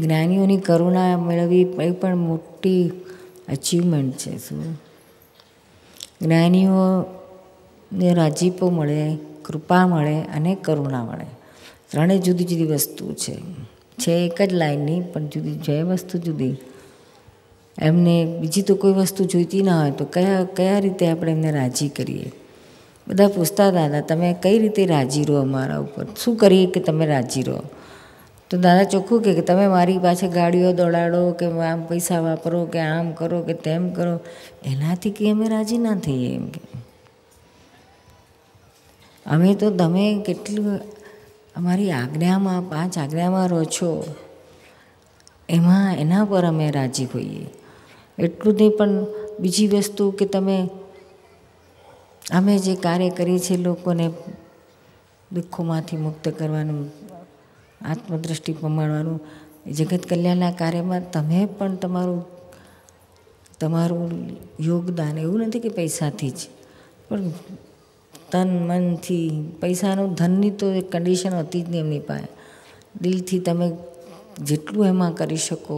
જ્ઞાનીઓની કરુણા મેળવવી એ પણ મોટી અચીવમેન્ટ છે શું જ્ઞાનીઓને રાજીપો મળે કૃપા મળે અને કરુણા મળે ત્રણેય જુદી જુદી વસ્તુ છે છે એક જ લાઈનની પણ જુદી જે વસ્તુ જુદી એમને બીજી તો કોઈ વસ્તુ જોઈતી ના હોય તો કયા કયા રીતે આપણે એમને રાજી કરીએ બધા પૂછતા હતા તમે કઈ રીતે રાજી રહો અમારા ઉપર શું કરીએ કે તમે રાજી રહો તો દાદા ચોખ્ખું કે તમે મારી પાસે ગાડીઓ દોડાડો કે આમ પૈસા વાપરો કે આમ કરો કે તેમ કરો એનાથી કે અમે રાજી ના થઈએ એમ કે અમે તો તમે કેટલી અમારી આજ્ઞામાં પાંચ આજ્ઞામાં રહો છો એમાં એના પર અમે રાજી હોઈએ એટલું નહીં પણ બીજી વસ્તુ કે તમે અમે જે કાર્ય કરીએ છીએ લોકોને દુઃખોમાંથી મુક્ત કરવાનું આત્મદ્રષ્ટિ પમાડવાનું જગત કલ્યાણના કાર્યમાં તમે પણ તમારું તમારું યોગદાન એવું નથી કે પૈસાથી જ પણ તન મનથી પૈસાનું ધનની તો એક કન્ડિશન હતી જ નહીં એમની પાસે દિલથી તમે જેટલું એમાં કરી શકો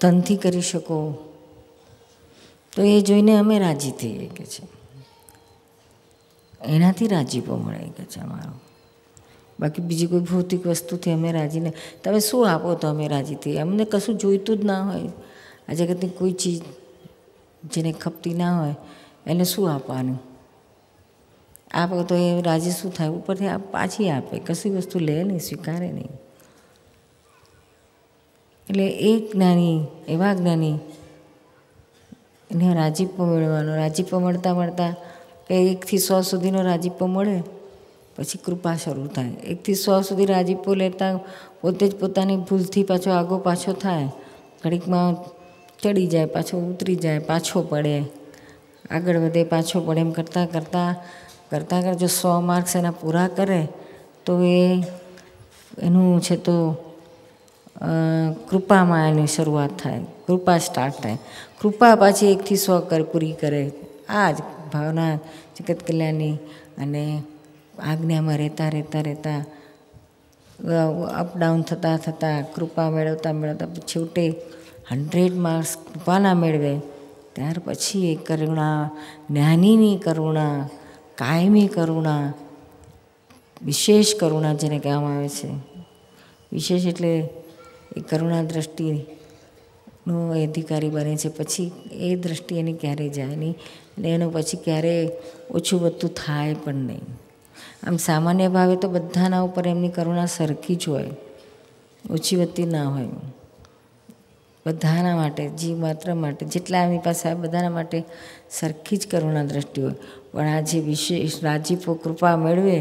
તનથી કરી શકો તો એ જોઈને અમે રાજી થઈએ કે છે એનાથી રાજીપો મળે કે છે અમારું બાકી બીજી કોઈ ભૌતિક વસ્તુથી અમે રાજી નહીં તમે શું આપો તો અમે રાજી થઈએ અમને કશું જોઈતું જ ના હોય આ જગતની કોઈ ચીજ જેને ખપતી ના હોય એને શું આપવાનું આપો તો એ રાજી શું થાય ઉપરથી આપ પાછી આપે કશું વસ્તુ લે નહીં સ્વીકારે નહીં એટલે એ જ્ઞાની એવા જ્ઞાની એને રાજીપો મેળવવાનો રાજીપો મળતા મળતા કે એકથી સો સુધીનો રાજીપો મળે પછી કૃપા શરૂ થાય એકથી સો સુધી રાજીપો લેતા પોતે જ પોતાની ભૂલથી પાછો આગો પાછો થાય ઘડીકમાં ચડી જાય પાછો ઉતરી જાય પાછો પડે આગળ વધે પાછો પડે એમ કરતાં કરતાં કરતાં કરતાં જો સો માર્ક્સ એના પૂરા કરે તો એ એનું છે તો કૃપામાં એની શરૂઆત થાય કૃપા સ્ટાર્ટ થાય કૃપા પાછી એકથી સો કર પૂરી કરે આ જ ભાવના જગત કલ્યાણની અને આજ્ઞામાં રહેતા રહેતા રહેતા અપડાઉન થતાં થતાં કૃપા મેળવતા મેળવતા છેવટે હંડ્રેડ માર્ક્સ કૃપાના મેળવે ત્યાર પછી એ કરુણા જ્ઞાનીની કરુણા કાયમી કરુણા વિશેષ કરુણા જેને કહેવામાં આવે છે વિશેષ એટલે એ કરુણા દ્રષ્ટિનો એ અધિકારી બને છે પછી એ દ્રષ્ટિ એની ક્યારેય જાય નહીં અને એનું પછી ક્યારેય ઓછું વધતું થાય પણ નહીં આમ સામાન્ય ભાવે તો બધાના ઉપર એમની કરુણા સરખી જ હોય ઓછી વત્તી ના હોય બધાના માટે જીવ માત્ર માટે જેટલા એમની પાસે આવે બધાના માટે સરખી જ કરુણા દ્રષ્ટિ હોય પણ આ જે વિશેષ રાજીપો કૃપા મેળવે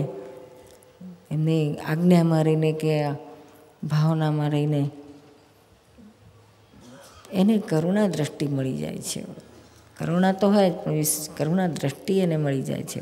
એમની આજ્ઞામાં રહીને કે ભાવનામાં રહીને એને કરુણા દ્રષ્ટિ મળી જાય છે કરુણા તો હોય જ પણ કરુણા દ્રષ્ટિ એને મળી જાય છે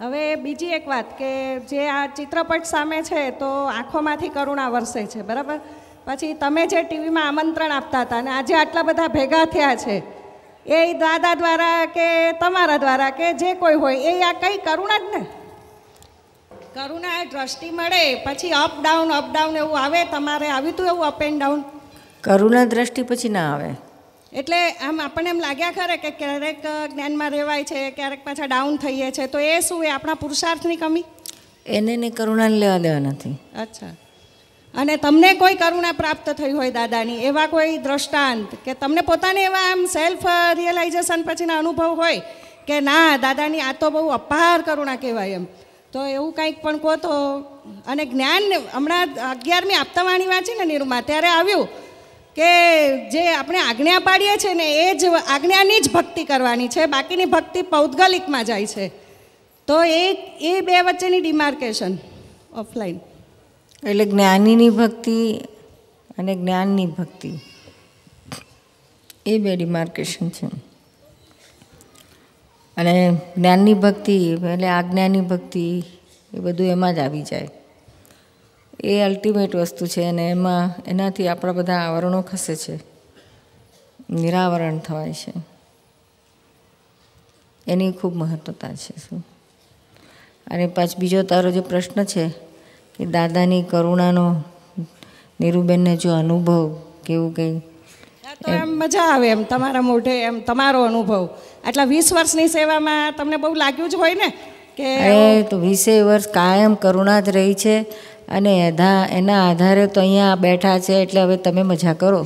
હવે બીજી એક વાત કે જે આ ચિત્રપટ સામે છે તો આંખોમાંથી કરુણા વરસે છે બરાબર પછી તમે જે ટીવીમાં આમંત્રણ આપતા હતા અને આજે આટલા બધા ભેગા થયા છે એ દાદા દ્વારા કે તમારા દ્વારા કે જે કોઈ હોય એ આ કંઈ કરુણા જ ને કરુણા દ્રષ્ટિ મળે પછી અપ ડાઉન અપ ડાઉન એવું આવે તમારે આવ્યું હતું એવું અપ એન્ડ ડાઉન કરુણા દ્રષ્ટિ પછી ના આવે એટલે આમ આપણને એમ લાગ્યા ખરે કે ક્યારેક જ્ઞાનમાં રહેવાય છે ક્યારેક પાછા ડાઉન થઈએ છે તો એ શું એ આપણા પુરુષાર્થની કમી એને ને કરુણાને લેવા દેવા નથી અચ્છા અને તમને કોઈ કરુણા પ્રાપ્ત થઈ હોય દાદાની એવા કોઈ દ્રષ્ટાંત કે તમને પોતાને એવા આમ સેલ્ફ રિયલાઇઝેશન પછીના અનુભવ હોય કે ના દાદાની આ તો બહુ અપાર કરુણા કહેવાય એમ તો એવું કંઈક પણ કહો તો અને જ્ઞાન હમણાં અગિયારમી આપતાવાણી વાંચી ને નિરૂમા ત્યારે આવ્યું કે જે આપણે આજ્ઞા પાડીએ છીએ ને એ જ આજ્ઞાની જ ભક્તિ કરવાની છે બાકીની ભક્તિ પૌદગલિકમાં જાય છે તો એ એ બે વચ્ચેની ડિમાર્કેશન ઓફલાઈન એટલે જ્ઞાનીની ભક્તિ અને જ્ઞાનની ભક્તિ એ બે ડિમાર્કેશન છે અને જ્ઞાનની ભક્તિ એટલે આજ્ઞાની ભક્તિ એ બધું એમાં જ આવી જાય એ અલ્ટિમેટ વસ્તુ છે અને એમાં એનાથી આપણા બધા આવરણો ખસે છે નિરાવરણ થવાય છે એની ખૂબ મહત્વતા છે શું અને પાછ બીજો તારો જે પ્રશ્ન છે કે દાદાની કરુણાનો નીરુબેનને જો અનુભવ કેવું કંઈ તો એમ મજા આવે એમ તમારા મોઢે એમ તમારો અનુભવ આટલા વીસ વર્ષની સેવામાં તમને બહુ લાગ્યું જ હોય ને કે એ તો વીસે વર્ષ કાયમ કરુણા જ રહી છે અને એના એના આધારે તો અહીંયા બેઠા છે એટલે હવે તમે મજા કરો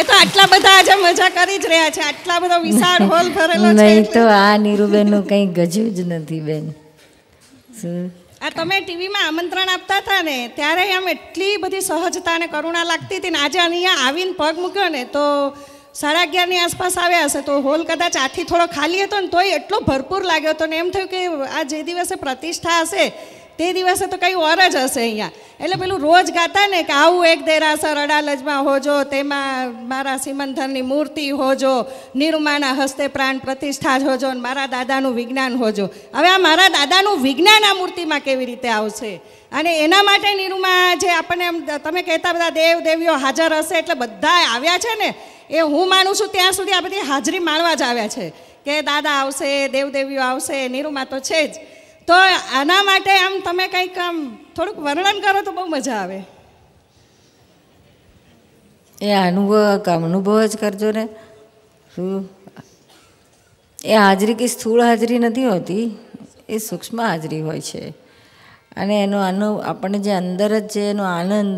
એ તો આટલા બધા આજે મજા કરી જ રહ્યા છે આટલા બધા વિશાળ હોલ ભરેલો છે નહીં તો આ નીરુબેનનું કંઈ ગજ્યું જ નથી બેન આ તમે ટીવીમાં આમંત્રણ આપતા હતા ને ત્યારે આમ એટલી બધી સહજતા અને કરુણા લાગતી હતી ને આજે અહીંયા આવીને પગ મૂક્યો ને તો સાડા અગિયારની આસપાસ આવ્યા હશે તો હોલ કદાચ આથી થોડો ખાલી હતો ને તોય એટલો ભરપૂર લાગ્યો હતો ને એમ થયું કે આ જે દિવસે પ્રતિષ્ઠા હશે તે દિવસે તો કંઈ ઓર જ હશે અહીંયા એટલે પેલું રોજ ગાતા ને કે આવું એક દેરાસર અડાલજમાં હોજો તેમાં મારા સિમંથરની મૂર્તિ હોજો નિરૂમાના હસ્તે પ્રાણ પ્રતિષ્ઠા જ હોજો અને મારા દાદાનું વિજ્ઞાન હોજો હવે આ મારા દાદાનું વિજ્ઞાન આ મૂર્તિમાં કેવી રીતે આવશે અને એના માટે નિરૂમા જે આપણને એમ તમે કહેતા બધા દેવ દેવીઓ હાજર હશે એટલે બધા આવ્યા છે ને એ હું માનું છું ત્યાં સુધી આ બધી હાજરી માણવા જ આવ્યા છે કે દાદા આવશે દેવદેવીઓ આવશે નિરૂમા તો છે જ તો આના માટે આમ તમે કંઈક આમ થોડુંક વર્ણન કરો તો બહુ મજા આવે એ અનુભવ અનુભવ જ કરજો ને શું એ હાજરી કે સ્થૂળ હાજરી નથી હોતી એ સૂક્ષ્મ હાજરી હોય છે અને એનો આનો આપણને જે અંદર જ છે એનો આનંદ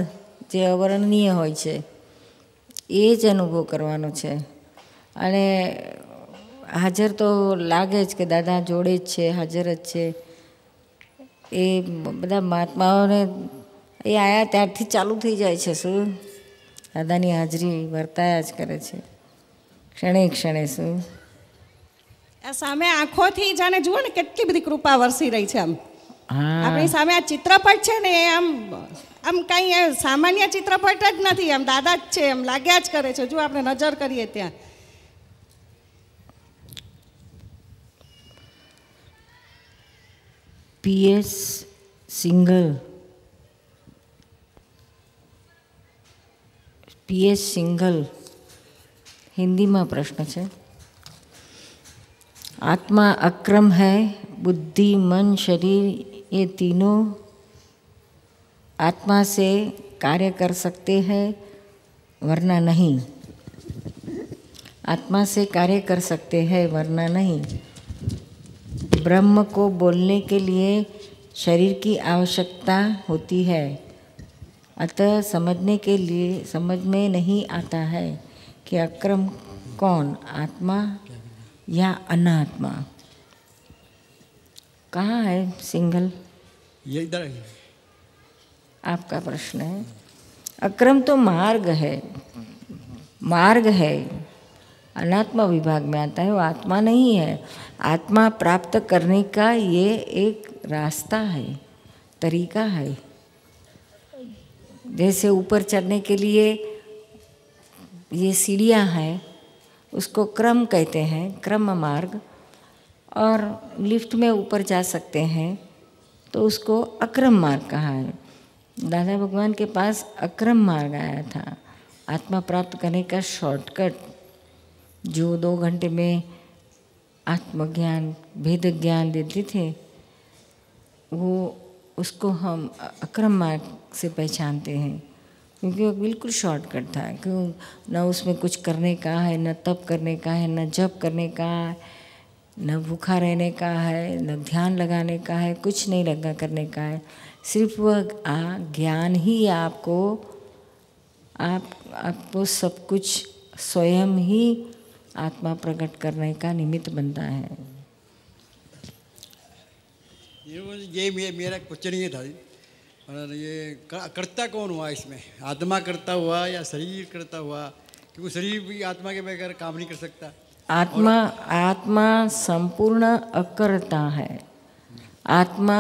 જે અવર્ણનીય હોય છે એ જ અનુભવ કરવાનો છે અને હાજર તો લાગે જ કે દાદા જોડે જ છે હાજર જ છે એ બધા મહાત્માઓને એ આયા ત્યારથી ચાલુ થઈ જાય છે શું દાદાની હાજરી વર્તાયા જ કરે છે ક્ષણે ક્ષણે શું આ સામે આંખોથી જાણે જુઓ ને કેટલી બધી કૃપા વરસી રહી છે આમ આપણી સામે આ ચિત્રપટ છે ને એ આમ આમ કંઈ સામાન્ય ચિત્રપટ જ નથી આમ દાદા જ છે એમ લાગ્યા જ કરે છે જો આપણે નજર કરીએ ત્યાં पीएस सिंगल પીએસ हिंदी में प्रश्न है आत्मा अक्रम है बुद्धि मन शरीर ये तीनों आत्मा से कार्य कर सकते हैं वरना नहीं आत्मा से कार्य कर सकते हैं वरना नहीं ब्रह्म को बोलने के लिए शरीर की आवश्यकता होती है अतः समझने के लिए समझ में नहीं आता है कि अक्रम कौन आत्मा या अनात्मा कहाँ है सिंगल ये इधर आपका प्रश्न है अक्रम तो मार्ग है मार्ग है अनात्मा विभाग में आता है वो आत्मा नहीं है आत्मा प्राप्त करने का ये एक रास्ता है तरीका है जैसे ऊपर चढ़ने के लिए ये सीढ़ियाँ हैं उसको क्रम कहते हैं क्रम मार्ग और लिफ्ट में ऊपर जा सकते हैं तो उसको अक्रम मार्ग कहा है दादा भगवान के पास अक्रम मार्ग आया था आत्मा प्राप्त करने का शॉर्टकट जो दो घंटे में आत्मज्ञान भेद ज्ञान देते थे वो उसको हम अक्रम मार्ग से पहचानते हैं क्योंकि वो बिल्कुल शॉर्टकट था क्यों ना उसमें कुछ करने का है न तप करने का है न जप करने का है न भूखा रहने का है न ध्यान लगाने का है कुछ नहीं लगा करने का है सिर्फ वह ज्ञान ही आपको आप आपको सब कुछ स्वयं ही आत्मा प्रकट करने का निमित्त बनता है ये ये मेरा क्वेश्चन ये था और ये करता कौन हुआ इसमें आत्मा करता हुआ या शरीर करता हुआ क्योंकि शरीर भी आत्मा के बगैर काम नहीं कर सकता आत्मा आत्मा संपूर्ण अकर्ता है आत्मा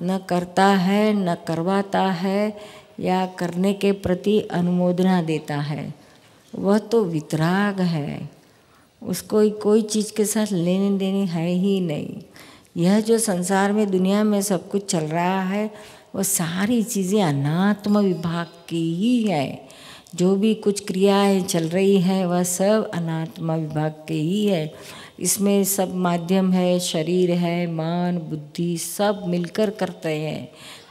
न करता है न करवाता है या करने के प्रति अनुमोदना देता है वह तो वितराग है उसको कोई चीज़ के साथ लेने देने है ही नहीं यह जो संसार में दुनिया में सब कुछ चल रहा है वो सारी चीज़ें अनात्म विभाग की ही है जो भी कुछ क्रियाएं चल रही हैं वह सब अनात्मा विभाग के ही है इसमें सब माध्यम है शरीर है मान बुद्धि सब मिलकर करते हैं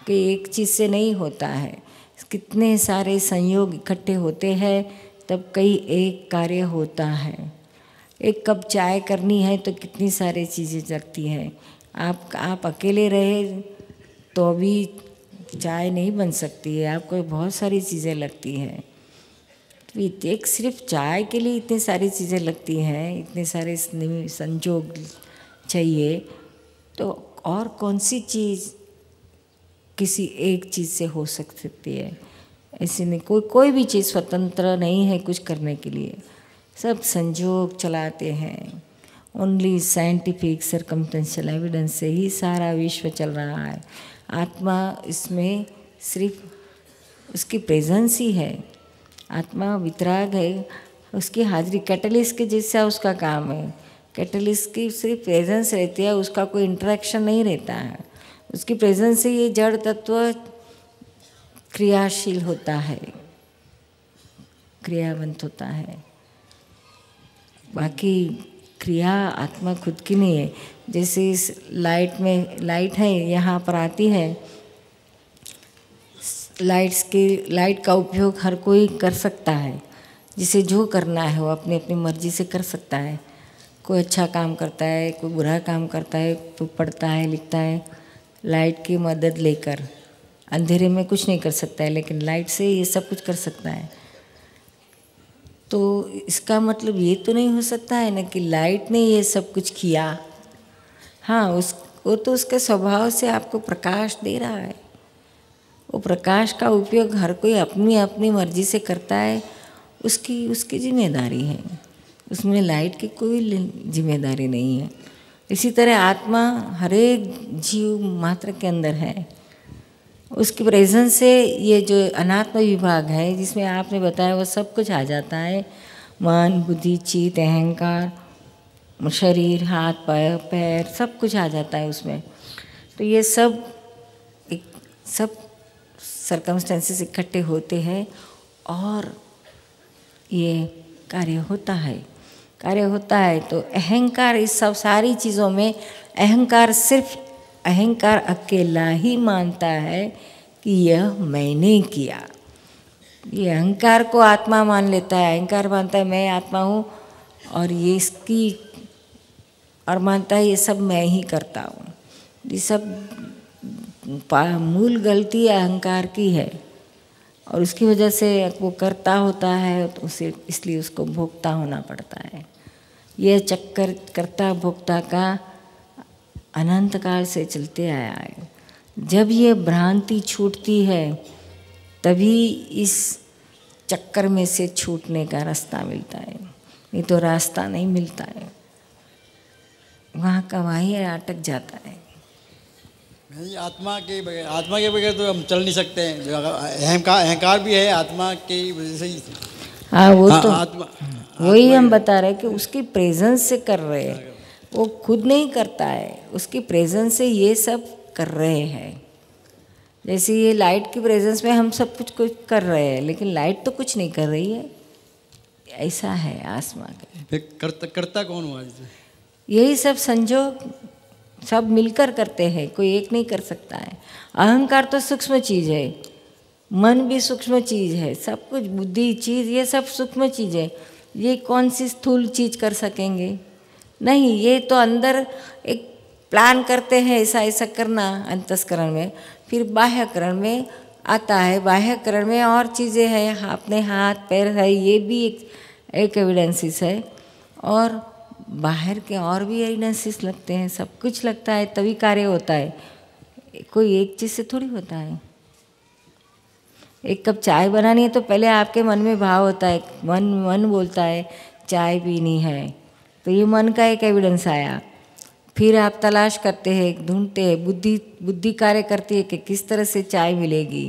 कि एक चीज़ से नहीं होता है कितने सारे संयोग इकट्ठे होते हैं तब कई एक कार्य होता है एक कप चाय करनी है तो कितनी सारी चीज़ें लगती हैं आप आप अकेले रहे तो अभी चाय नहीं बन सकती है आपको बहुत सारी चीज़ें लगती हैं तो एक सिर्फ चाय के लिए इतनी सारी चीज़ें लगती हैं इतने सारे संजोग चाहिए तो और कौन सी चीज़ किसी एक चीज़ से हो सकती है ऐसे नहीं कोई कोई भी चीज़ स्वतंत्र नहीं है कुछ करने के लिए सब संजोग चलाते हैं ओनली साइंटिफिक सरकमटेंशियल एविडेंस से ही सारा विश्व चल रहा है आत्मा इसमें सिर्फ उसकी प्रेजेंस ही है आत्मा वितराग है उसकी हाजिरी कैटलिस्ट के जैसा उसका काम है कैटलिस्ट की सिर्फ प्रेजेंस रहती है उसका कोई इंट्रैक्शन नहीं रहता है उसकी प्रेजेंस से ये जड़ तत्व क्रियाशील होता है क्रियावंत होता है बाकी क्रिया आत्मा खुद की नहीं है जैसे इस लाइट में लाइट है यहाँ पर आती है लाइट्स के लाइट का उपयोग हर कोई कर सकता है जिसे जो करना है वो अपनी अपनी मर्जी से कर सकता है कोई अच्छा काम करता है कोई बुरा काम करता है कोई तो पढ़ता है लिखता है लाइट की मदद लेकर अंधेरे में कुछ नहीं कर सकता है लेकिन लाइट से ये सब कुछ कर सकता है तो इसका मतलब ये तो नहीं हो सकता है ना कि लाइट ने ये सब कुछ किया हाँ उस वो तो उसके स्वभाव से आपको प्रकाश दे रहा है वो प्रकाश का उपयोग हर कोई अपनी अपनी मर्जी से करता है उसकी उसकी जिम्मेदारी है उसमें लाइट की कोई जिम्मेदारी नहीं है इसी तरह आत्मा हर एक जीव मात्र के अंदर है उसकी प्रेजेंस से ये जो अनात्म विभाग है जिसमें आपने बताया वो सब कुछ आ जाता है मन बुद्धि चीत अहंकार शरीर हाथ पैर पैर सब कुछ आ जाता है उसमें तो ये सब एक सब सरकमस्टेंसेस इकट्ठे होते हैं और ये कार्य होता है कार्य होता है तो अहंकार इस सब सारी चीज़ों में अहंकार सिर्फ अहंकार अकेला ही मानता है कि यह मैंने किया ये अहंकार को आत्मा मान लेता है अहंकार मानता है मैं आत्मा हूँ और ये इसकी और मानता है ये सब मैं ही करता हूँ ये सब मूल गलती अहंकार की है और उसकी वजह से वो करता होता है तो उसे इसलिए उसको भोगता होना पड़ता है यह चक्कर करता भोगता का अनंत काल से चलते आया है जब ये भ्रांति छूटती है तभी इस चक्कर में से छूटने का रास्ता मिलता है नहीं तो रास्ता नहीं मिलता है वहाँ का वहीं अटक जाता है नहीं आत्मा के बगैर आत्मा के बगैर तो हम चल नहीं सकते हैं जो अहंकार अहंकार भी है आत्मा की वजह से ही हाँ वो हाँ, तो आत्मा वही हम बता रहे हैं कि उसकी प्रेजेंस से कर रहे हैं वो खुद नहीं करता है उसकी प्रेजेंस से ये सब कर रहे हैं जैसे ये लाइट की प्रेजेंस में हम सब कुछ कुछ कर रहे हैं लेकिन लाइट तो कुछ नहीं कर रही है ऐसा है आसमा का करता करता कौन हुआ यही सब संजोग सब मिलकर करते हैं कोई एक नहीं कर सकता है अहंकार तो सूक्ष्म चीज़ है मन भी सूक्ष्म चीज़ है सब कुछ बुद्धि चीज़ ये सब सूक्ष्म चीज़ है ये कौन सी स्थूल चीज़ कर सकेंगे नहीं ये तो अंदर एक प्लान करते हैं ऐसा ऐसा करना अंतस्करण में फिर बाह्यकरण में आता है बाह्यकरण में और चीज़ें हैं अपने हाथ पैर है ये भी एक एक एविडेंसिस है और बाहर के और भी एविडेंसिस लगते हैं सब कुछ लगता है तभी कार्य होता है कोई एक चीज़ से थोड़ी होता है एक कप चाय बनानी है तो पहले आपके मन में भाव होता है मन मन बोलता है चाय पीनी है तो ये मन का एक एविडेंस आया फिर आप तलाश करते हैं ढूंढते हैं बुद्धि बुद्धि कार्य करती है कि किस तरह से चाय मिलेगी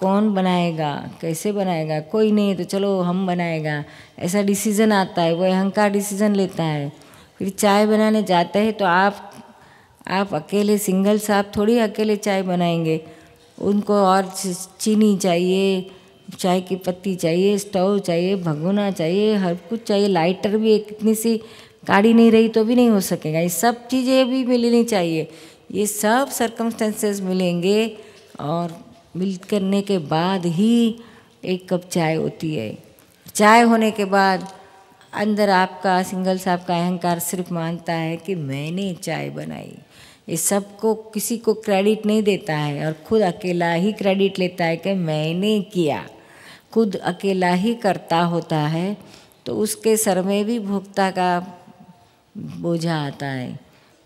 कौन बनाएगा कैसे बनाएगा कोई नहीं तो चलो हम बनाएगा ऐसा डिसीज़न आता है वो अहंकार डिसीज़न लेता है फिर चाय बनाने जाते हैं तो आप आप अकेले सिंगल साहब थोड़ी अकेले चाय बनाएंगे उनको और चीनी चाहिए चाय की पत्ती चाहिए स्टोव चाहिए भगोना चाहिए हर कुछ चाहिए लाइटर भी एक इतनी सी गाड़ी नहीं रही तो भी नहीं हो सकेगा ये सब चीज़ें भी मिलनी चाहिए ये सब सरकमस्टेंसेस मिलेंगे और मिल करने के बाद ही एक कप चाय होती है चाय होने के बाद अंदर आपका सिंगल साहब का अहंकार सिर्फ मानता है कि मैंने चाय बनाई ये सबको किसी को क्रेडिट नहीं देता है और खुद अकेला ही क्रेडिट लेता है कि मैंने किया खुद अकेला ही करता होता है तो उसके सर में भी भोक्ता का बोझा आता है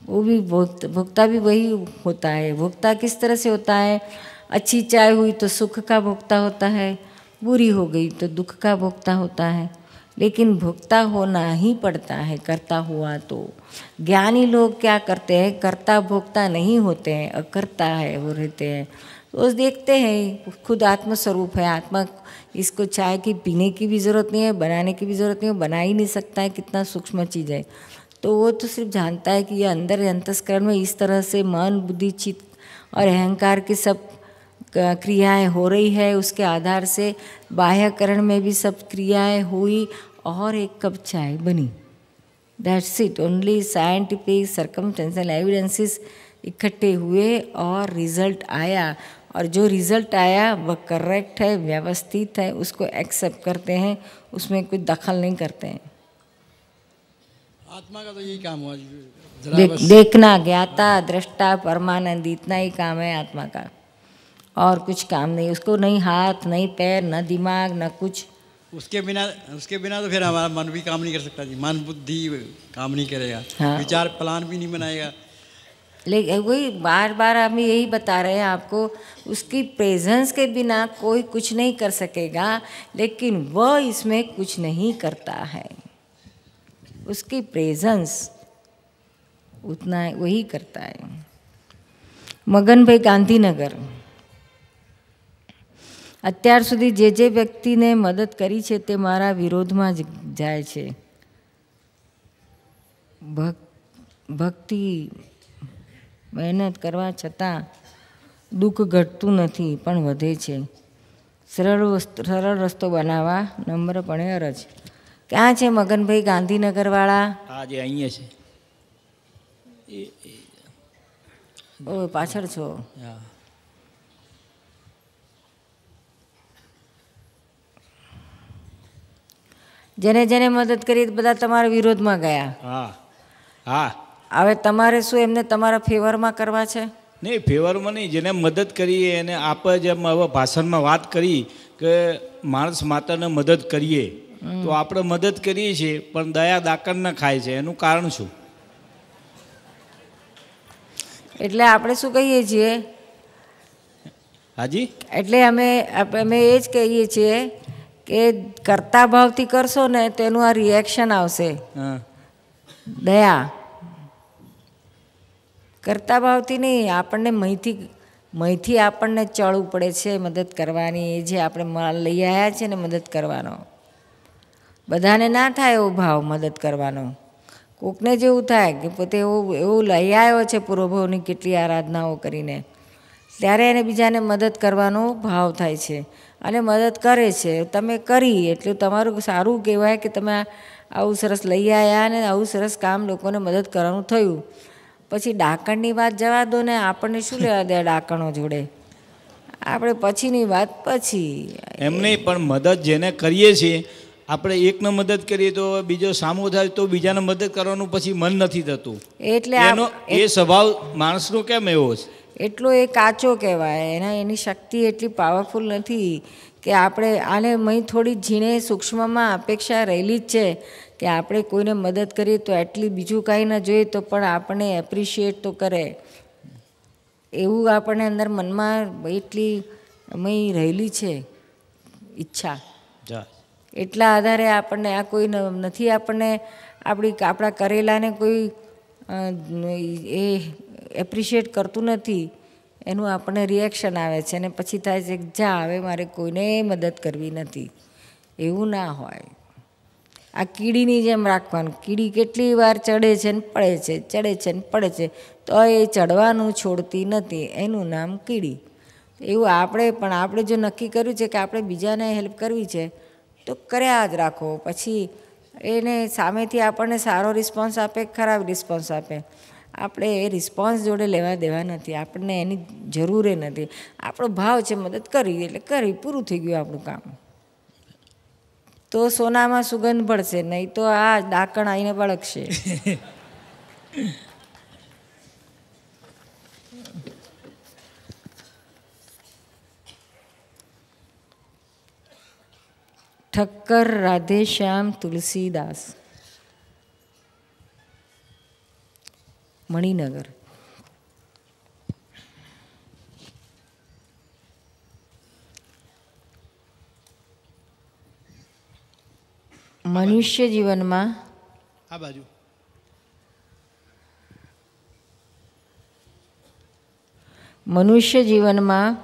वो भी भोक्ता भोक्ता भी वही होता है भोक्ता किस तरह से होता है अच्छी चाय हुई तो सुख का भोक्ता होता है बुरी हो गई तो दुख का भोक्ता होता है लेकिन भोक्ता होना ही पड़ता है करता हुआ तो ज्ञानी लोग क्या करते हैं कर्ता भोक्ता नहीं होते हैं अकर्ता है वो रहते हैं रोज़ देखते हैं खुद आत्मस्वरूप है आत्मा इसको चाय की पीने की भी ज़रूरत नहीं है बनाने की भी ज़रूरत नहीं है बना ही नहीं सकता है कितना सूक्ष्म चीज़ है तो वो तो सिर्फ जानता है कि ये अंदर अंतस्करण में इस तरह से मन बुद्धि चित्त और अहंकार की सब क्रियाएं हो रही है उसके आधार से बाह्यकरण में भी सब क्रियाएं हुई और एक कप चाय बनी that's it only scientific circumstantial evidences इकट्ठे हुए और रिजल्ट आया और जो रिज़ल्ट आया वह करेक्ट है व्यवस्थित है उसको एक्सेप्ट करते हैं उसमें कुछ दखल नहीं करते हैं आत्मा का तो यही काम हुआ दे, देखना ज्ञाता दृष्टा परमानंद इतना ही काम है आत्मा का और कुछ काम नहीं उसको नहीं हाथ नहीं पैर न दिमाग न कुछ उसके बिना उसके बिना तो फिर हमारा मन भी काम नहीं कर सकता जी मन बुद्धि काम नहीं करेगा हाँ। विचार प्लान भी नहीं बनाएगा लेकिन वही बार बार हम यही बता रहे हैं आपको उसकी प्रेजेंस के बिना कोई कुछ नहीं कर सकेगा लेकिन वह इसमें कुछ नहीं करता है उसकी प्रेजेंस उतना वही करता है भाई गांधीनगर अत्यार सुधी जे जे व्यक्ति ने मदद करी छे ते मारा विरोध में जाए छे भक्ति મહેનત કરવા છતાં દુઃખ ઘટતું નથી પણ વધે છે સરળ સરળ રસ્તો બનાવવા નમ્રપણે અરજ ક્યાં છે મગનભાઈ ગાંધીનગરવાળા આજે અહીંયા છે ઓ પાછળ છો હા જેને જેને મદદ કરી બધા તમારા વિરોધમાં ગયા હા હા હવે તમારે શું એમને તમારા ફેવરમાં કરવા છે નહીં ફેવરમાં નહીં જેને મદદ કરીએ એને આપણે જેમ હવે ભાષણમાં વાત કરી કે માણસ માતાને મદદ કરીએ તો આપણે મદદ કરીએ છીએ પણ દયા દાકણ ના ખાય છે એનું કારણ શું એટલે આપણે શું કહીએ છીએ હાજી એટલે અમે અમે એ જ કહીએ છીએ કે કરતા ભાવથી કરશો ને તેનું આ રિએક્શન આવશે દયા કરતા ભાવથી નહીં આપણને મહીથી મહીથી આપણને ચડવું પડે છે મદદ કરવાની એ જે આપણે માલ લઈ આવ્યા છે ને મદદ કરવાનો બધાને ના થાય એવો ભાવ મદદ કરવાનો કોકને જેવું થાય કે પોતે એવું એવું લઈ આવ્યો છે પૂર્વભાવની કેટલી આરાધનાઓ કરીને ત્યારે એને બીજાને મદદ કરવાનો ભાવ થાય છે અને મદદ કરે છે તમે કરી એટલું તમારું સારું કહેવાય કે તમે આવું સરસ લઈ આવ્યા અને આવું સરસ કામ લોકોને મદદ કરવાનું થયું પછી ડાકણની વાત જવા દો ને આપણને શું લેવા દે ડાકણો જોડે આપણે પછીની વાત પછી એમ નહીં પણ મદદ જેને કરીએ છીએ આપણે એકને મદદ કરીએ તો બીજો સામો થાય તો બીજાને મદદ કરવાનું પછી મન નથી થતું એટલે એનો એ સ્વભાવ માણસનો કેમ એવો છે એટલો એ કાચો કહેવાય એના એની શક્તિ એટલી પાવરફુલ નથી કે આપણે આને મય થોડી ઝીણે સૂક્ષ્મમાં અપેક્ષા રહેલી જ છે કે આપણે કોઈને મદદ કરીએ તો એટલી બીજું કાંઈ ન જોઈએ તો પણ આપણે એપ્રિશિએટ તો કરે એવું આપણને અંદર મનમાં એટલી અમે રહેલી છે ઈચ્છા એટલા આધારે આપણને આ કોઈ નથી આપણને આપણી આપણા કરેલાને કોઈ એ એપ્રિશિએટ કરતું નથી એનું આપણને રિએક્શન આવે છે અને પછી થાય છે જા હવે મારે કોઈને મદદ કરવી નથી એવું ના હોય આ કીડીની જેમ રાખવાનું કીડી કેટલી વાર ચડે છે ને પડે છે ચડે છે ને પડે છે તો એ ચડવાનું છોડતી નથી એનું નામ કીડી એવું આપણે પણ આપણે જો નક્કી કર્યું છે કે આપણે બીજાને હેલ્પ કરવી છે તો કર્યા જ રાખો પછી એને સામેથી આપણને સારો રિસ્પોન્સ આપે ખરાબ રિસ્પોન્સ આપે આપણે એ રિસ્પોન્સ જોડે લેવા દેવા નથી આપણને એની જરૂરે નથી આપણો ભાવ છે મદદ કરી એટલે કરી પૂરું થઈ ગયું આપણું કામ તો સોનામાં સુગંધ પડશે નહીં તો આ ડાકણ આવીને બળકશે ઠક્કર રાધેશ્યામ તુલસીદાસ મણિનગર મનુષ્ય જીવનમાં આ બાજુ મનુષ્ય જીવનમાં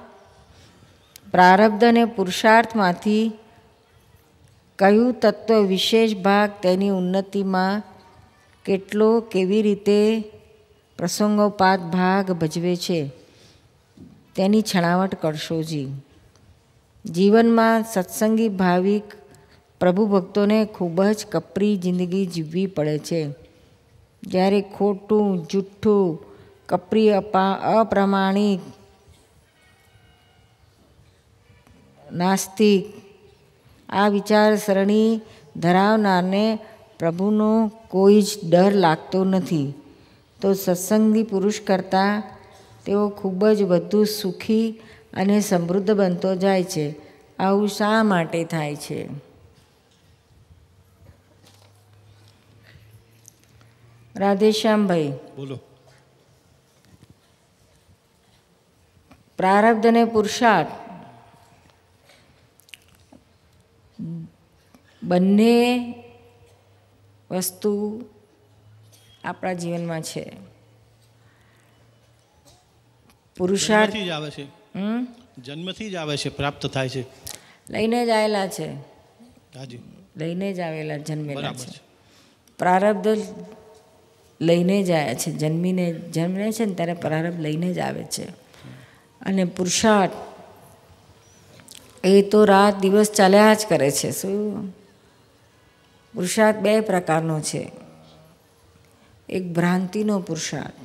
પ્રારબ્ધ અને પુરુષાર્થમાંથી કયું તત્વ વિશેષ ભાગ તેની ઉન્નતિમાં કેટલો કેવી રીતે પ્રસંગોપાત ભાગ ભજવે છે તેની છણાવટ કરશો જી જીવનમાં સત્સંગી ભાવિક પ્રભુ ભક્તોને ખૂબ જ કપરી જિંદગી જીવવી પડે છે જ્યારે ખોટું જૂઠ્ઠું કપરી અપા અપ્રમાણિક નાસ્તિક આ વિચારસરણી ધરાવનારને પ્રભુનો કોઈ જ ડર લાગતો નથી તો સત્સંગી પુરુષ કરતાં તેઓ ખૂબ જ વધુ સુખી અને સમૃદ્ધ બનતો જાય છે આવું શા માટે થાય છે રાધેશ્યામભાઈ બોલો પ્રારબ્ધ અને પુરુષાર્થ બંને વસ્તુ આપણા જીવનમાં છે પુરુષાર્થ જ આવે છે જન્મથી જ આવે છે પ્રાપ્ત થાય છે લઈને જ આવેલા છે લઈને જ આવેલા જન્મેલા છે પ્રારબ્ધ લઈને જાય છે જન્મીને જન્મે છે ને ત્યારે પ્રારંભ લઈને જ આવે છે અને પુરુષાર્થ એ તો રાત દિવસ ચાલ્યા જ કરે છે શું પુરુષાર્થ બે પ્રકારનો છે એક ભ્રાંતિનો પુરુષાર્થ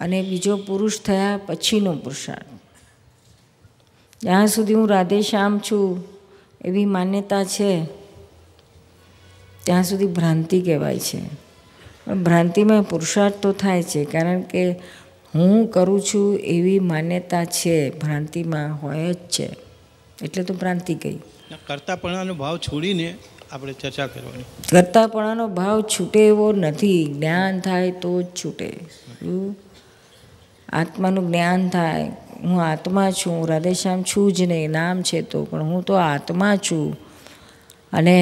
અને બીજો પુરુષ થયા પછીનો પુરુષાર્થ જ્યાં સુધી હું રાધેશ્યામ છું એવી માન્યતા છે ત્યાં સુધી ભ્રાંતિ કહેવાય છે પણ ભ્રાંતિમાં પુરુષાર્થ તો થાય છે કારણ કે હું કરું છું એવી માન્યતા છે ભ્રાંતિમાં હોય જ છે એટલે તો ભ્રાંતિ ગઈ કરતાપણાનો ભાવ છોડીને આપણે ચર્ચા કરવાની કરતાપણાનો ભાવ છૂટે એવો નથી જ્ઞાન થાય તો જ છૂટે આત્માનું જ્ઞાન થાય હું આત્મા છું હૃદયશ્યામ છું જ નહીં નામ છે તો પણ હું તો આત્મા છું અને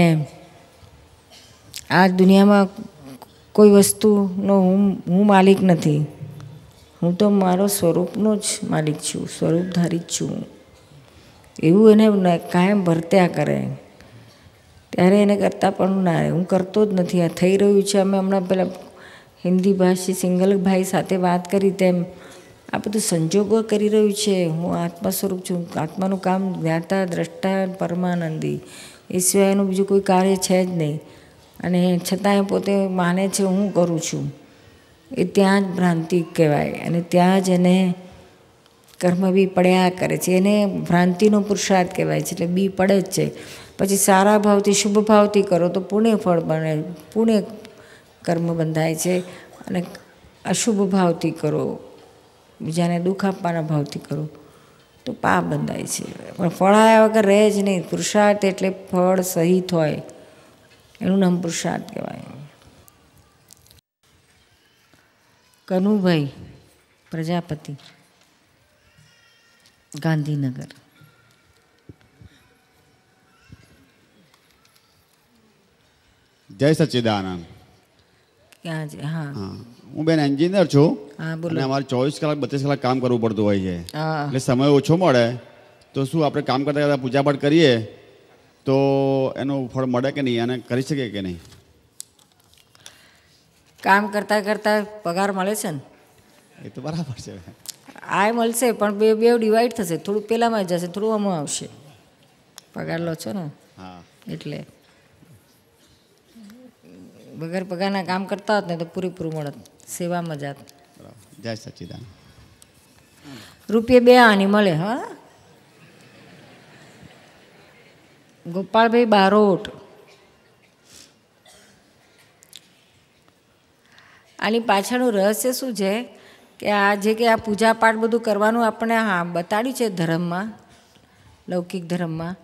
આ દુનિયામાં કોઈ વસ્તુનો હું હું માલિક નથી હું તો મારો સ્વરૂપનો જ માલિક છું સ્વરૂપધારી જ છું એવું એને કાયમ ભરત્યા કરે ત્યારે એને કરતાં પણ ના હું કરતો જ નથી આ થઈ રહ્યું છે અમે હમણાં પહેલાં હિન્દી ભાષી ભાઈ સાથે વાત કરી તેમ આ બધું સંજોગો કરી રહ્યું છે હું આત્મા સ્વરૂપ છું આત્માનું કામ જ્ઞાતા દ્રષ્ટા પરમાનંદી એ સિવાયનું બીજું કોઈ કાર્ય છે જ નહીં અને છતાંય પોતે માને છે હું કરું છું એ ત્યાં જ ભ્રાંતિ કહેવાય અને ત્યાં જ એને કર્મ બી પડ્યા કરે છે એને ભ્રાંતિનો પુરુષાર્થ કહેવાય છે એટલે બી પડે જ છે પછી સારા ભાવથી શુભ ભાવથી કરો તો પુણ્ય ફળ બને પુણ્ય કર્મ બંધાય છે અને અશુભ ભાવથી કરો બીજાને દુઃખ આપવાના ભાવથી કરો તો પાપ બંધાય છે પણ ફળાયા વગર રહે જ નહીં પુરુષાર્થ એટલે ફળ સહિત હોય એનું નામ પુરુષાર્થ કહેવાય કનુભાઈ પ્રજાપતિ ગાંધીનગર જય હા હું બેન એન્જિનિયર છું હા બોલો અને અમારે ચોવીસ કલાક બત્રીસ કલાક કામ કરવું પડતું હોય છે એટલે સમય ઓછો મળે તો શું આપણે કામ કરતા કરતા પૂજાપાઠ કરીએ તો એનું ફળ મળે કે નહીં અને કરી શકે કે નહીં કામ કરતાં કરતાં પગાર મળે છે ને એ તો બરાબર છે આ મળશે પણ બે બે ડિવાઈડ થશે થોડું પેલામાં જશે થોડું આમાં આવશે પગાર લો છો ને હા એટલે વગર પગારના કામ કરતા હોત ને તો પૂરેપૂરું મળત સેવામાં જાત જય સચિદાન રૂપિયા બે આની મળે હા ગોપાલભાઈ બારોટ આની પાછળનું રહસ્ય શું છે કે આ જે કે આ પૂજાપાઠ બધું કરવાનું આપણે હા બતાડ્યું છે ધર્મમાં લૌકિક ધર્મમાં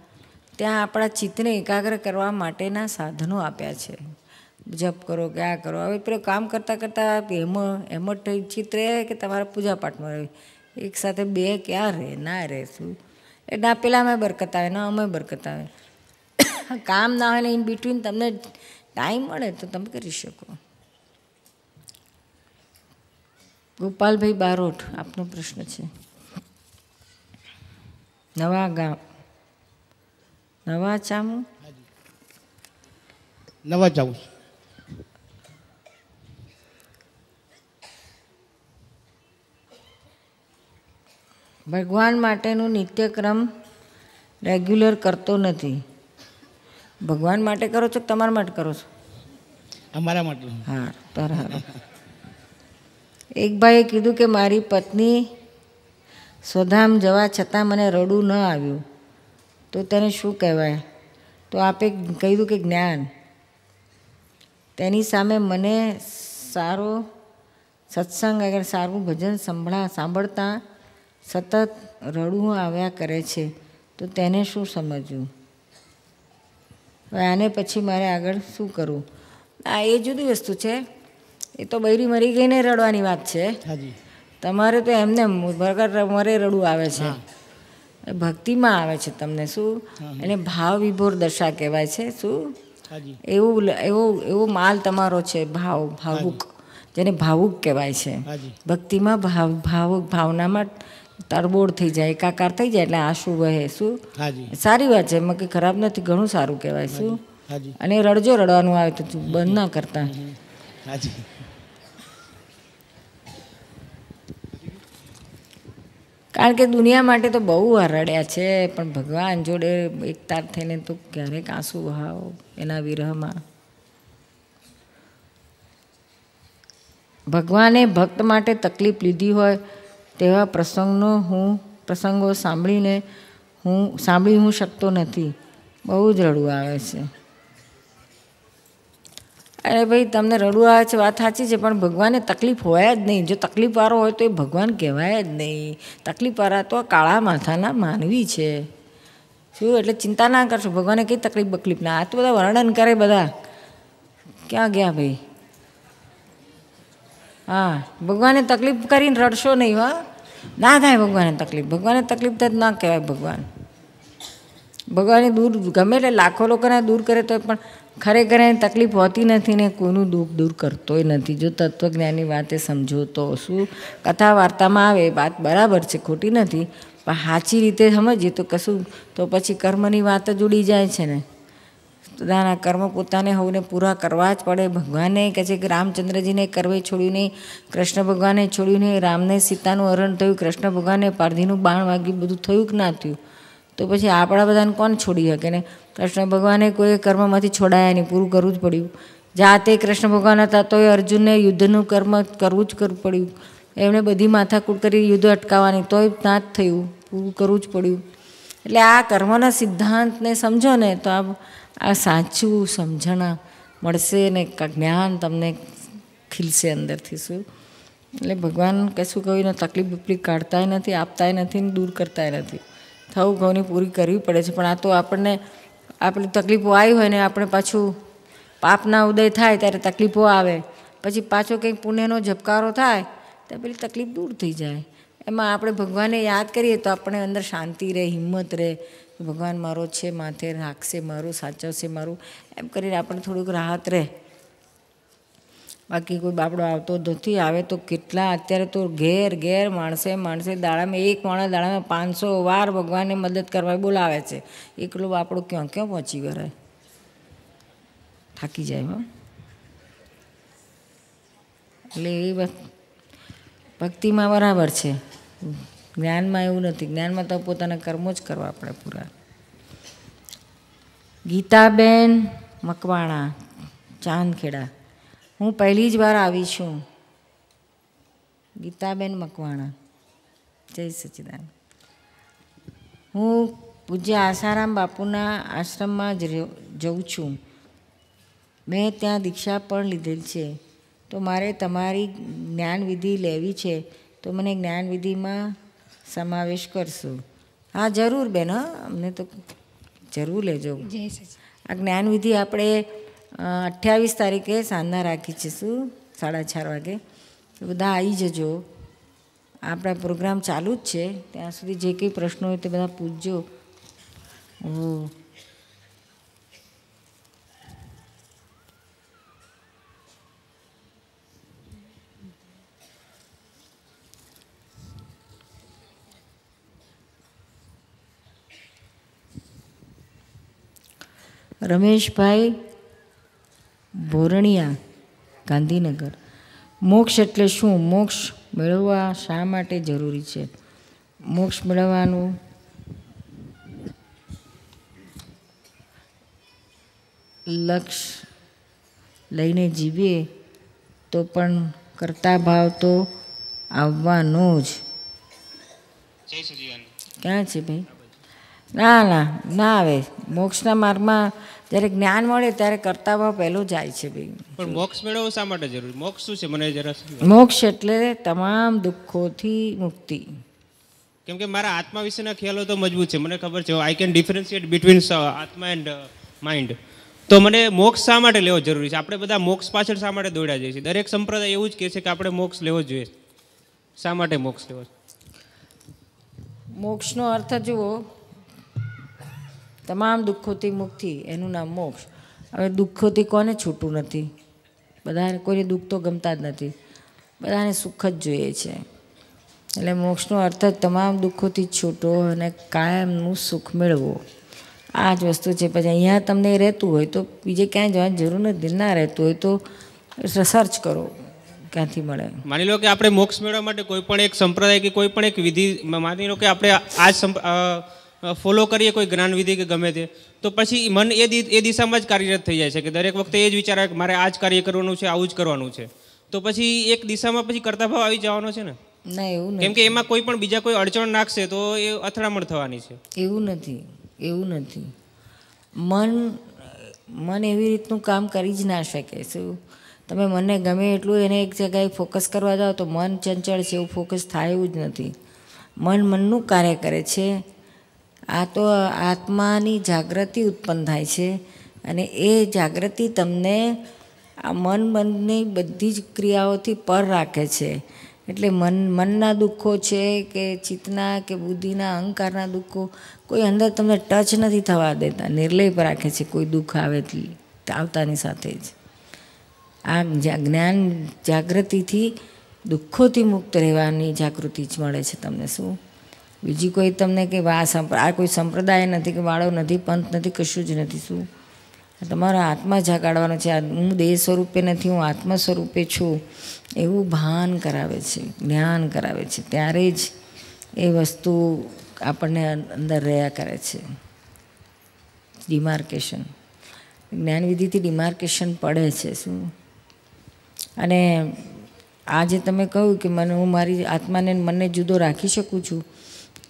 ત્યાં આપણા ચિત્તને એકાગ્ર કરવા માટેના સાધનો આપ્યા છે જપ કરો કે આ કરો હવે પેલું કામ કરતાં કરતાં એમાં એમાં ચિત્ર રહે કે તમારા પૂજાપાઠમાં રહે એકસાથે બે ક્યાં રહે ના રહે શું એટલે પેલા અમે બરકત આવે ને અમે બરકત આવે કામ ના હોય ને ઇન બિટવીન તમને ટાઈમ મળે તો તમે કરી શકો ગોપાલભાઈ બારોટ આપનો પ્રશ્ન છે નવા ગામ નવા ચામું નવા ચામું ભગવાન માટેનું નિત્યક્રમ રેગ્યુલર કરતો નથી ભગવાન માટે કરો છો તમારા માટે કરો છો અમારા માટે હા તારા એક ભાઈએ કીધું કે મારી પત્ની સ્વધામ જવા છતાં મને રડું ન આવ્યું તો તેને શું કહેવાય તો આપે કહ્યું કે જ્ઞાન તેની સામે મને સારો સત્સંગ અગર સારું ભજન સંભળા સાંભળતા સતત રડવું આવ્યા કરે છે તો તેને શું સમજવું આને પછી મારે આગળ શું કરવું આ એ જુદી વસ્તુ છે એ તો બૈરી મરી ગઈને રડવાની વાત છે તમારે તો એમને મરે રડવું આવે છે ભક્તિમાં આવે છે તમને શું એને ભાવ વિભોર દશા કહેવાય છે શું એવું એવો એવો માલ તમારો છે ભાવ ભાવુક જેને ભાવુક કહેવાય છે ભક્તિમાં ભાવ ભાવુક ભાવનામાં તરબોળ થઈ જાય એકાકાર થઈ જાય એટલે આંસુ વહે શું સારી વાત છે એમાં ખરાબ નથી ઘણું સારું કહેવાય શું અને રડજો રડવાનું આવે તો બંધ ના કરતા કારણ કે દુનિયા માટે તો બહુ વાર રડ્યા છે પણ ભગવાન જોડે એકતાર થઈને તો ક્યારેક આંસુ વહાવો એના વિરહમાં ભગવાને ભક્ત માટે તકલીફ લીધી હોય તેવા પ્રસંગનો હું પ્રસંગો સાંભળીને હું સાંભળી હું શકતો નથી બહુ જ રડવું આવે છે અરે ભાઈ તમને રડવું આવે છે વાત સાચી છે પણ ભગવાનને તકલીફ હોય જ નહીં જો તકલીફવાળો હોય તો એ ભગવાન કહેવાય જ નહીં તકલીફવાળા તો કાળા માથાના માનવી છે શું એટલે ચિંતા ના કરશો ભગવાને કઈ તકલીફ બકલીફ ના આ તો બધા વર્ણન કરે બધા ક્યાં ગયા ભાઈ હા ભગવાને તકલીફ કરીને રડશો નહીં હા ના થાય ભગવાને તકલીફ ભગવાને તકલીફ તો ના કહેવાય ભગવાન ભગવાને દૂર ગમે એટલે લાખો લોકોને દૂર કરે તો પણ ખરેખર એને તકલીફ હોતી નથી ને કોઈનું દુઃખ દૂર કરતોય નથી જો તત્વજ્ઞાનની વાતે સમજો તો શું કથા વાર્તામાં આવે વાત બરાબર છે ખોટી નથી પણ સાચી રીતે સમજીએ તો કશું તો પછી કર્મની વાત જ ઉડી જાય છે ને બધાના કર્મ પોતાને હોવને પૂરા કરવા જ પડે ભગવાને કહે છે કે રામચંદ્રજીને કરવે છોડ્યું નહીં કૃષ્ણ ભગવાને છોડ્યું નહીં રામને સીતાનું હરણ થયું કૃષ્ણ ભગવાને પારધીનું બાણ વાગ્યું બધું થયું કે ના થયું તો પછી આપણા બધાને કોણ છોડી શકે ને કૃષ્ણ ભગવાને કોઈ કર્મમાંથી છોડાયા નહીં પૂરું કરવું જ પડ્યું જાતે કૃષ્ણ ભગવાન હતા તોય અર્જુનને યુદ્ધનું કર્મ કરવું જ કરવું પડ્યું એમણે બધી માથાકૂટ કરી યુદ્ધ અટકાવવાની તોય ના જ થયું પૂરું કરવું જ પડ્યું એટલે આ કર્મના સિદ્ધાંતને સમજો ને તો આ આ સાચું સમજણ મળશે ને જ્ઞાન તમને ખીલશે અંદરથી શું એટલે ભગવાન કશું કહ્યું તકલીફ બકલીફ કાઢતાય નથી આપતાય નથી ને દૂર કરતાય નથી થવું ઘઉંની પૂરી કરવી પડે છે પણ આ તો આપણને આપણી તકલીફો આવી હોય ને આપણે પાછું પાપના ઉદય થાય ત્યારે તકલીફો આવે પછી પાછો કંઈક પુણ્યનો ઝબકારો થાય તો પેલી તકલીફ દૂર થઈ જાય એમાં આપણે ભગવાનને યાદ કરીએ તો આપણે અંદર શાંતિ રહે હિંમત રહે ભગવાન મારો છે માથે રાખશે મારું સાચવશે મારું એમ કરીને આપણે થોડુંક રાહત રહે બાકી કોઈ બાપડો આવતો નથી આવે તો કેટલા અત્યારે તો ઘેર ઘેર માણસે માણસે દાડામાં એક માણસ દાડામાં પાંચસો વાર ભગવાનને મદદ કરવા બોલાવે છે એકલો બાપડો ક્યાં ક્યાં પહોંચી ગયો થાકી જાય હા એટલે એ ભક્તિમાં બરાબર છે જ્ઞાનમાં એવું નથી જ્ઞાનમાં તો પોતાના કર્મો જ કરવા પડે પૂરા ગીતાબેન મકવાણા ચાંદખેડા હું પહેલી જ વાર આવી છું ગીતાબેન મકવાણા જય સચિદાન હું પૂજ્ય આસારામ બાપુના આશ્રમમાં જ જઉં છું મેં ત્યાં દીક્ષા પણ લીધેલ છે તો મારે તમારી જ્ઞાનવિધિ લેવી છે તો મને જ્ઞાનવિધિમાં સમાવેશ કરશો હા જરૂર બેન અમને તો જરૂર લેજો આ જ્ઞાનવિધિ આપણે અઠ્યાવીસ તારીખે સાંજના રાખી છે શું સાડા ચાર વાગે તો બધા આવી જજો આપણા પ્રોગ્રામ ચાલુ જ છે ત્યાં સુધી જે કંઈ પ્રશ્નો હોય તે બધા પૂછજો ઓ રમેશભાઈ ભોરણિયા ગાંધીનગર મોક્ષ એટલે શું મોક્ષ મેળવવા શા માટે જરૂરી છે મોક્ષ મેળવવાનું લક્ષ લઈને જીવીએ તો પણ કરતા ભાવ તો આવવાનો જ ક્યાં છે ભાઈ ના ના ના આવે મોક્ષના માર્ગમાં જ્યારે જ્ઞાન મળે ત્યારે કર્તાભાવ પહેલું જાય છે ભાઈ પણ મોક્ષ મેળવવો શા માટે જરૂરી મોક્ષ શું છે મને જરા મોક્ષ એટલે તમામ દુઃખોથી મુક્તિ કેમ કે મારા આત્મા વિશેના ખ્યાલો તો મજબૂત છે મને ખબર છે આઈ કેન ડિફરન્શિએટ બિટવીન આત્મા એન્ડ માઇન્ડ તો મને મોક્ષ શા માટે લેવો જરૂરી છે આપણે બધા મોક્ષ પાછળ શા માટે દોડ્યા જઈએ છીએ દરેક સંપ્રદાય એવું જ કહે છે કે આપણે મોક્ષ લેવો જોઈએ શા માટે મોક્ષ લેવો મોક્ષનો અર્થ જુઓ તમામ દુઃખોથી મુક્તિ એનું નામ મોક્ષ હવે દુઃખોથી કોને છૂટું નથી બધાને કોઈને દુઃખ તો ગમતા જ નથી બધાને સુખ જ જોઈએ છે એટલે મોક્ષનો અર્થ જ તમામ દુઃખોથી છૂટો અને કાયમનું સુખ મેળવો આ જ વસ્તુ છે પછી અહીંયા તમને રહેતું હોય તો બીજે ક્યાંય જવાની જરૂર નથી ના રહેતું હોય તો સર્ચ કરો ક્યાંથી મળે માની લો કે આપણે મોક્ષ મેળવવા માટે કોઈ પણ એક સંપ્રદાય કે કોઈ પણ એક વિધિ માની લો કે આપણે આ ફોલો કરીએ કોઈ જ્ઞાનવિધિ કે ગમે તે તો પછી મન એ એ દિશામાં જ કાર્યરત થઈ જાય છે કે દરેક વખતે એ જ વિચાર આવે કે મારે આ જ કાર્ય કરવાનું છે આવું જ કરવાનું છે તો પછી એક દિશામાં પછી કરતા ભાવ આવી જવાનો છે ને ના એવું કેમ કે એમાં કોઈ પણ બીજા કોઈ અડચણ નાખશે તો એ અથડામણ થવાની છે એવું નથી એવું નથી મન મન એવી રીતનું કામ કરી જ ના શકે શું તમે મને ગમે એટલું એને એક જગ્યાએ ફોકસ કરવા જાઓ તો મન ચંચળ છે એવું ફોકસ થાય એવું જ નથી મન મનનું કાર્ય કરે છે આ તો આત્માની જાગૃતિ ઉત્પન્ન થાય છે અને એ જાગૃતિ તમને આ મન બંધની બધી જ ક્રિયાઓથી પર રાખે છે એટલે મન મનના દુઃખો છે કે ચિત્તના કે બુદ્ધિના અહંકારના દુઃખો કોઈ અંદર તમને ટચ નથી થવા દેતા નિર્લય પર રાખે છે કોઈ દુઃખ આવે આવતાની સાથે જ આ જ્ઞાન જાગૃતિથી દુઃખોથી મુક્ત રહેવાની જાગૃતિ જ મળે છે તમને શું બીજી કોઈ તમને કે આ આ કોઈ સંપ્રદાય નથી કે વાળો નથી પંથ નથી કશું જ નથી શું તમારો આત્મા જગાડવાનો છે હું દેહ સ્વરૂપે નથી હું આત્મા સ્વરૂપે છું એવું ભાન કરાવે છે જ્ઞાન કરાવે છે ત્યારે જ એ વસ્તુ આપણને અંદર રહ્યા કરે છે ડિમાર્કેશન જ્ઞાનવિધિથી ડિમાર્કેશન પડે છે શું અને આજે તમે કહ્યું કે મને હું મારી આત્માને મને જુદો રાખી શકું છું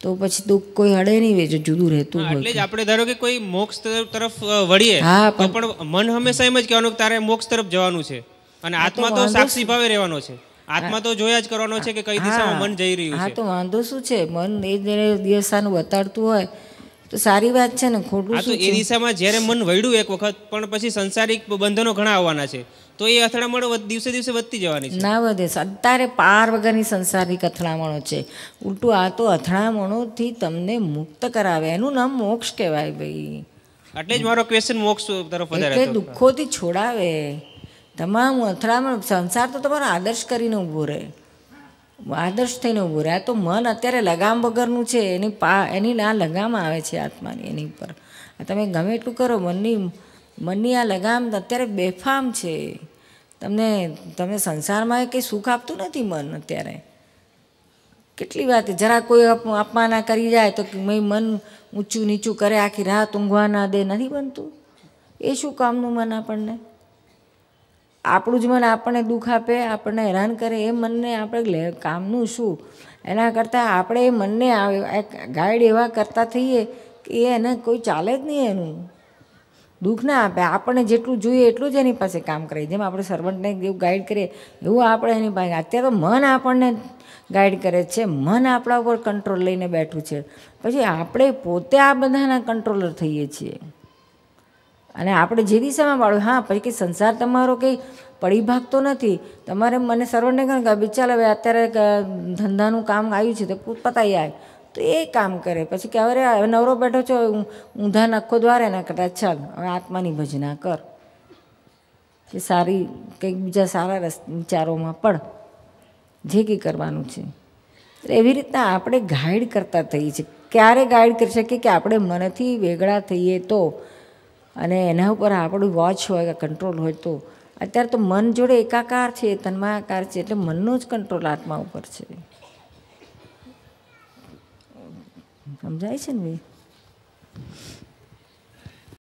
તો પછી તો કોઈ હડે નહીં વેચે જુદું રહેતું હોય એટલે જ આપણે ધારો કે કોઈ મોક્ષ તરફ વળીએ હા પણ મન હંમેશા એમ જ કહેવાનું કે તારે મોક્ષ તરફ જવાનું છે અને આત્મા તો સાક્ષી ભાવે રહેવાનો છે આત્મા તો જોયા જ કરવાનો છે કે કઈ દિશામાં મન જઈ રહ્યું છે હા તો વાંધો શું છે મન એ દિવસાનું બતાડતું હોય તો સારી વાત છે ને ખોટું તો એ દિશામાં જ્યારે મન વળ્યું એક વખત પણ પછી સંસારિક બંધનો ઘણા આવવાના છે તો એ અથડામણો દિવસે દિવસે વધતી જવાની છે ના વધે અત્યારે પાર વગરની સંસારિક અથડામણો છે ઉલટું આ તો અથડામણોથી તમને મુક્ત કરાવે એનું નામ મોક્ષ કહેવાય ભાઈ એટલે જ મારો ક્વેશ્ચન મોક્ષ તરફ વધારે દુઃખોથી છોડાવે તમામ અથડામણ સંસાર તો તમારો આદર્શ કરીને ઊભો રહે આદર્શ થઈને ઊભું રહ્યા તો મન અત્યારે લગામ વગરનું છે એની પા એની આ લગામ આવે છે આત્માની એની ઉપર તમે ગમે એટલું કરો મનની મનની આ લગામ અત્યારે બેફામ છે તમને તમને સંસારમાં કંઈ સુખ આપતું નથી મન અત્યારે કેટલી વાત જરા કોઈ અપમાના કરી જાય તો મન ઊંચું નીચું કરે આખી રાત ઊંઘવા ના દે નથી બનતું એ શું કામનું મન આપણને આપણું જ મન આપણને દુઃખ આપે આપણને હેરાન કરે એ મનને આપણે લે કામનું શું એના કરતાં આપણે એ મનને ગાઈડ એવા કરતા થઈએ કે એ એને કોઈ ચાલે જ નહીં એનું દુઃખ ના આપે આપણને જેટલું જોઈએ એટલું જ એની પાસે કામ કરીએ જેમ આપણે સર્વન્ટને એવું ગાઈડ કરીએ એવું આપણે એની પાસે અત્યારે તો મન આપણને ગાઈડ કરે છે મન આપણા ઉપર કંટ્રોલ લઈને બેઠું છે પછી આપણે પોતે આ બધાના કંટ્રોલર થઈએ છીએ અને આપણે જે દિશામાં વાળું હા પછી સંસાર તમારો કંઈ પડી ભાગતો નથી તમારે મને સર્વને કારણ કે બી ચાલ હવે અત્યારે ધંધાનું કામ આવ્યું છે તો પતાવી આવે તો એ કામ કરે પછી કે હવે નવરો બેઠો છો ઊંધા નખો દ્વારા એના કરતાં ચાલ હવે આત્માની ભજના કર કે સારી કંઈક બીજા સારા રસ વિચારોમાં પડ જે કંઈ કરવાનું છે એવી રીતના આપણે ગાઈડ કરતા થઈએ છીએ ક્યારે ગાઈડ કરી શકીએ કે આપણે મનથી વેગળા થઈએ તો અને એના ઉપર આપણું વોચ હોય કે કંટ્રોલ હોય તો અત્યારે તો મન જોડે એકાકાર છે તન્માકાર છે એટલે મનનો જ કંટ્રોલ આત્મા ઉપર છે સમજાય છે ને ભાઈ